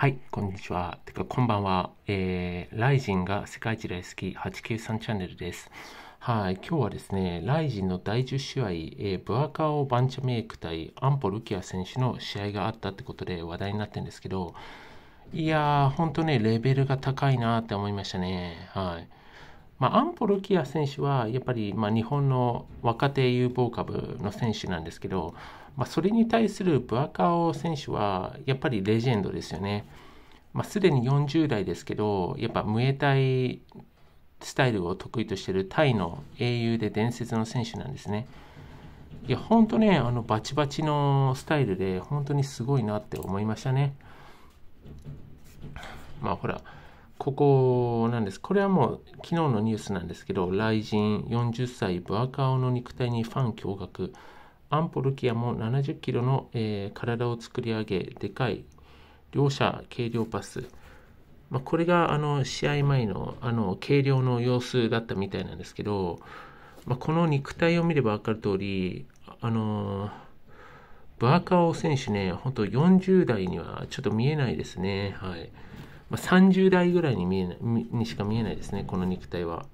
はい、こんにちは。てか、こんばんは。えー、ライジンが世界一大好き893チャンネルです。はい、今日はですね、ライジンの第10試合、えー、ブアカオ・バンチャメイク対アンポ・ルキア選手の試合があったってことで話題になってるんですけど、いやー、ほんとね、レベルが高いなって思いましたね。はい。まあ、アンポルキア選手はやっぱり、まあ、日本の若手有望株の選手なんですけど、まあ、それに対するブアカオ選手はやっぱりレジェンドですよね。まあ、すでに40代ですけどやっぱムエタイスタイルを得意としてるタイの英雄で伝説の選手なんですね。いや本当ねあのバチバチのスタイルで本当にすごいなって思いましたね。まあほらここなんです。これはもう昨日のニュースなんですけど、雷神40歳ブアカオの肉体にファン驚愕。アンポルキアも70キロの、えー、体を作り上げ、でかい両者軽量パス。まあ、これがあの試合前のあの軽量の様子だったみたいなんですけど、まあ、この肉体を見れば分かる通り、あのー、ブアカオ選手ね、本当40代にはちょっと見えないですね。はい。まあ、30代ぐらいに見えないにしか見えないですね、この肉体は。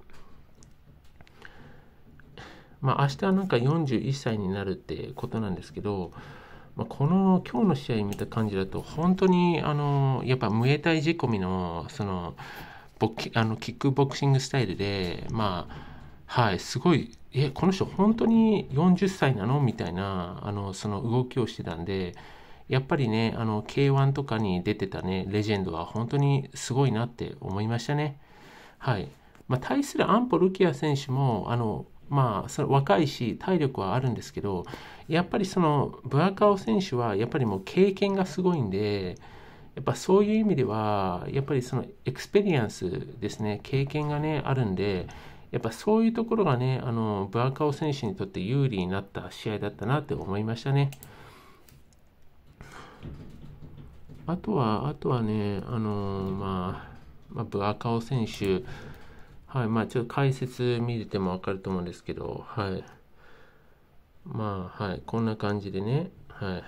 まあ、明日はなんか41歳になるってことなんですけど、まあ、この今日の試合見た感じだと、本当にあのやっぱムエタイ仕込みのそのボキあのキックボクシングスタイルで、まあはい、すごい、え、この人、本当に40歳なのみたいなあのその動きをしてたんで、やっぱりね、あの、K1 とかに出てたね、レジェンドは本当にすごいなって思いましたね。はい。まあ、対するアンポルキア選手も、あの、まあ、それ若いし体力はあるんですけどやっぱりそのブアカオ選手はやっぱりもう経験がすごいんでやっぱそういう意味ではやっぱりそのエクスペリエンスですね経験がねあるんでやっぱそういうところがねあのブアカオ選手にとって有利になった試合だったなって思いましたね。あとは、あとはね、あのー、まあ、まあ、ブアカオ選手、はい、まあ、ちょっと解説見れても分かると思うんですけど、はい。まあ、はい、こんな感じでね、はい。や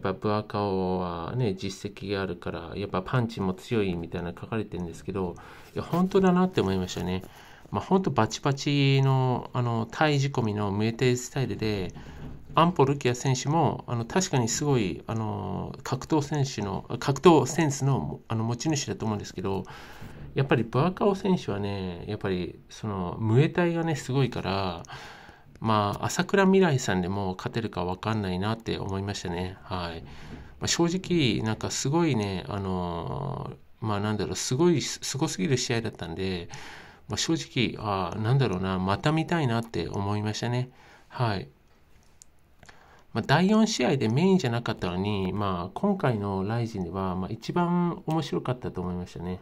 っぱブアカオはね、実績があるから、やっぱパンチも強いみたいな書かれてるんですけど、いや、本当だなって思いましたね。まあ、本当バチバチの、あの、体仕込みの無エテスタイルで、アンポルキア選手もあの確かにすごいあの格闘選手の格闘センスのあの持ち主だと思うんですけどやっぱりバーカオ選手はねやっぱりそのムエタイがねすごいからまあ朝倉未来さんでも勝てるか分かんないなって思いましたねはい、まあ、正直なんかすごいねあのまあなんだろうすごいすごすぎる試合だったんで、まあ、正直あなんだろうなまた見たいなって思いましたねはいまあ、第4試合でメインじゃなかったのに、まあ、今回のライジンでは、まあ、一番面白かったと思いましたね。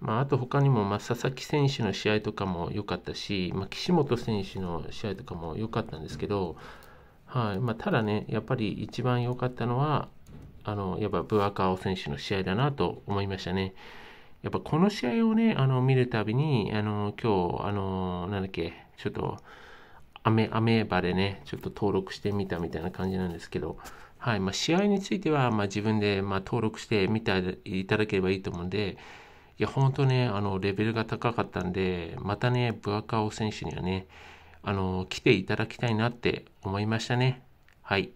まあ、あと他にも、まあ、佐々木選手の試合とかも良かったし、まあ、岸本選手の試合とかも良かったんですけど、はいまあ、ただね、やっぱり一番良かったのは、あのやっぱブアカオ選手の試合だなと思いましたね。やっぱこの試合をね、あの見るたびに、あの今日、あのなんだっけ、ちょっと、アメ、アメーバでね、ちょっと登録してみたみたいな感じなんですけど、はい、まあ、試合については、まあ、自分で、まあ、登録してみていただければいいと思うんで、いや、本当ね、あの、レベルが高かったんで、またね、ブアカオ選手にはね、あの、来ていただきたいなって思いましたね。はい。